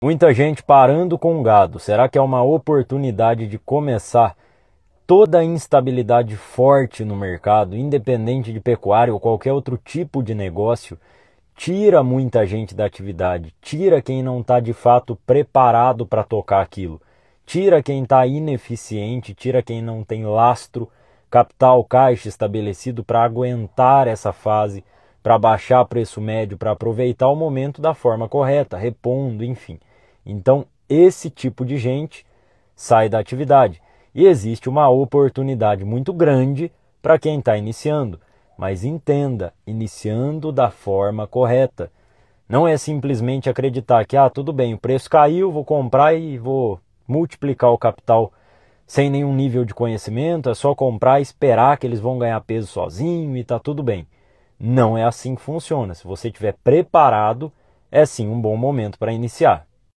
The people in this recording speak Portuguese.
Muita gente parando com gado. Será que é uma oportunidade de começar toda a instabilidade forte no mercado, independente de pecuária ou qualquer outro tipo de negócio? Tira muita gente da atividade, tira quem não está de fato preparado para tocar aquilo, tira quem está ineficiente, tira quem não tem lastro, capital, caixa estabelecido para aguentar essa fase, para baixar preço médio, para aproveitar o momento da forma correta, repondo, enfim. Então, esse tipo de gente sai da atividade. E existe uma oportunidade muito grande para quem está iniciando. Mas entenda, iniciando da forma correta. Não é simplesmente acreditar que, ah, tudo bem, o preço caiu, vou comprar e vou multiplicar o capital sem nenhum nível de conhecimento, é só comprar e esperar que eles vão ganhar peso sozinho e está tudo bem. Não é assim que funciona. Se você estiver preparado, é sim um bom momento para iniciar.